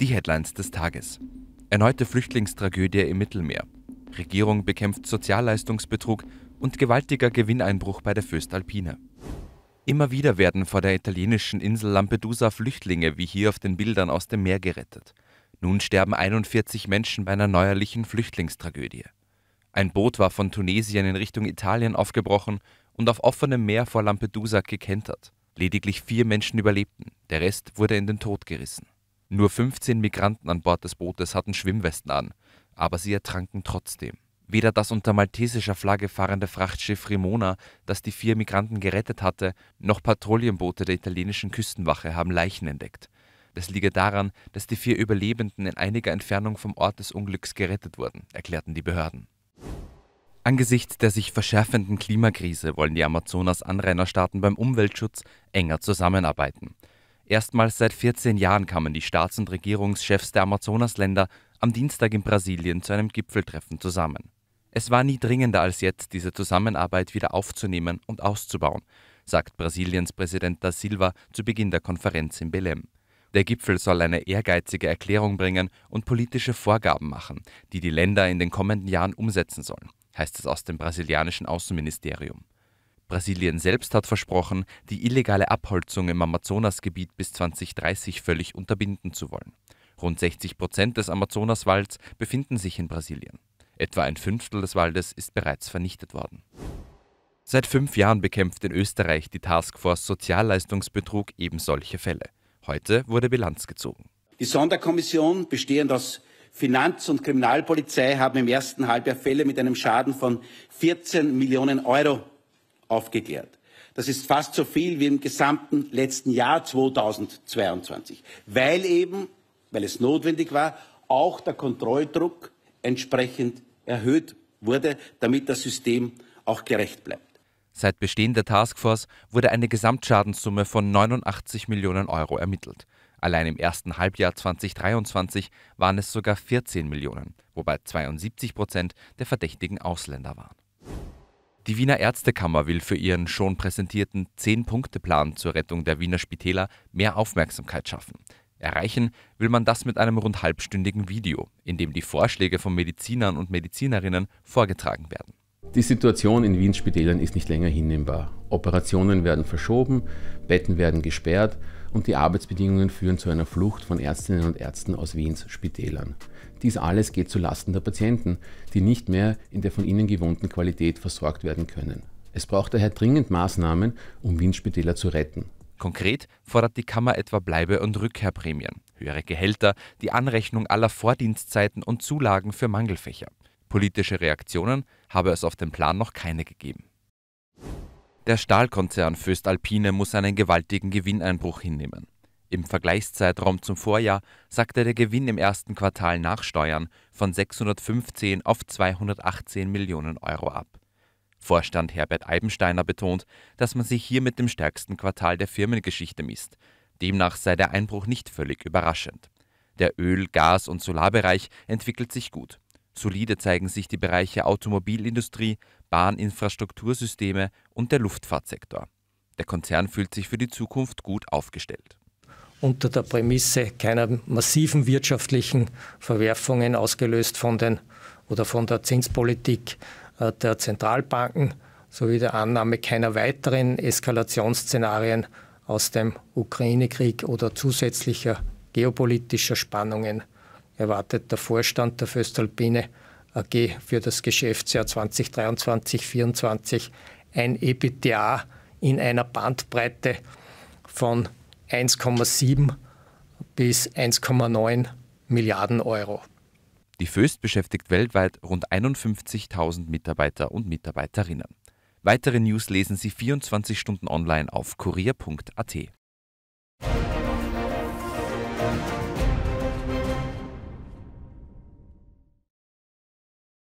Die Headlines des Tages. Erneute Flüchtlingstragödie im Mittelmeer. Regierung bekämpft Sozialleistungsbetrug und gewaltiger Gewinneinbruch bei der Föstalpine. Immer wieder werden vor der italienischen Insel Lampedusa Flüchtlinge, wie hier auf den Bildern, aus dem Meer gerettet. Nun sterben 41 Menschen bei einer neuerlichen Flüchtlingstragödie. Ein Boot war von Tunesien in Richtung Italien aufgebrochen und auf offenem Meer vor Lampedusa gekentert. Lediglich vier Menschen überlebten, der Rest wurde in den Tod gerissen. Nur 15 Migranten an Bord des Bootes hatten Schwimmwesten an, aber sie ertranken trotzdem. Weder das unter maltesischer Flagge fahrende Frachtschiff Rimona, das die vier Migranten gerettet hatte, noch Patrouillenboote der italienischen Küstenwache haben Leichen entdeckt. Das liege daran, dass die vier Überlebenden in einiger Entfernung vom Ort des Unglücks gerettet wurden, erklärten die Behörden. Angesichts der sich verschärfenden Klimakrise wollen die Amazonas-Anrainerstaaten beim Umweltschutz enger zusammenarbeiten. Erstmals seit 14 Jahren kamen die Staats- und Regierungschefs der Amazonasländer am Dienstag in Brasilien zu einem Gipfeltreffen zusammen. Es war nie dringender als jetzt, diese Zusammenarbeit wieder aufzunehmen und auszubauen, sagt Brasiliens Präsident da Silva zu Beginn der Konferenz in Belém. Der Gipfel soll eine ehrgeizige Erklärung bringen und politische Vorgaben machen, die die Länder in den kommenden Jahren umsetzen sollen, heißt es aus dem brasilianischen Außenministerium. Brasilien selbst hat versprochen, die illegale Abholzung im Amazonasgebiet bis 2030 völlig unterbinden zu wollen. Rund 60 Prozent des Amazonaswalds befinden sich in Brasilien. Etwa ein Fünftel des Waldes ist bereits vernichtet worden. Seit fünf Jahren bekämpft in Österreich die Taskforce Sozialleistungsbetrug eben solche Fälle. Heute wurde Bilanz gezogen. Die Sonderkommission, bestehend aus Finanz- und Kriminalpolizei, haben im ersten Halbjahr Fälle mit einem Schaden von 14 Millionen Euro aufgeklärt. Das ist fast so viel wie im gesamten letzten Jahr 2022, weil eben, weil es notwendig war, auch der Kontrolldruck entsprechend erhöht wurde, damit das System auch gerecht bleibt. Seit Bestehen der Taskforce wurde eine Gesamtschadenssumme von 89 Millionen Euro ermittelt. Allein im ersten Halbjahr 2023 waren es sogar 14 Millionen, wobei 72 Prozent der Verdächtigen Ausländer waren. Die Wiener Ärztekammer will für ihren schon präsentierten Zehn-Punkte-Plan zur Rettung der Wiener Spitäler mehr Aufmerksamkeit schaffen. Erreichen will man das mit einem rund halbstündigen Video, in dem die Vorschläge von Medizinern und Medizinerinnen vorgetragen werden. Die Situation in Wiens Spitälern ist nicht länger hinnehmbar. Operationen werden verschoben, Betten werden gesperrt und die Arbeitsbedingungen führen zu einer Flucht von Ärztinnen und Ärzten aus Wiens Spitälern. Dies alles geht zulasten der Patienten, die nicht mehr in der von ihnen gewohnten Qualität versorgt werden können. Es braucht daher dringend Maßnahmen, um wien zu retten. Konkret fordert die Kammer etwa Bleibe- und Rückkehrprämien, höhere Gehälter, die Anrechnung aller Vordienstzeiten und Zulagen für Mangelfächer. Politische Reaktionen habe es auf dem Plan noch keine gegeben. Der Stahlkonzern Föstalpine muss einen gewaltigen Gewinneinbruch hinnehmen. Im Vergleichszeitraum zum Vorjahr sackte der Gewinn im ersten Quartal nach Steuern von 615 auf 218 Millionen Euro ab. Vorstand Herbert Albensteiner betont, dass man sich hier mit dem stärksten Quartal der Firmengeschichte misst. Demnach sei der Einbruch nicht völlig überraschend. Der Öl-, Gas- und Solarbereich entwickelt sich gut. Solide zeigen sich die Bereiche Automobilindustrie, Bahninfrastruktursysteme und der Luftfahrtsektor. Der Konzern fühlt sich für die Zukunft gut aufgestellt unter der Prämisse keiner massiven wirtschaftlichen Verwerfungen ausgelöst von den oder von der Zinspolitik äh, der Zentralbanken sowie der Annahme keiner weiteren Eskalationsszenarien aus dem Ukraine-Krieg oder zusätzlicher geopolitischer Spannungen erwartet der Vorstand der Föstalpine AG für das Geschäftsjahr 2023-2024 ein EBTA in einer Bandbreite von 1,7 bis 1,9 Milliarden Euro. Die Föst beschäftigt weltweit rund 51.000 Mitarbeiter und Mitarbeiterinnen. Weitere News lesen Sie 24 Stunden online auf kurier.at.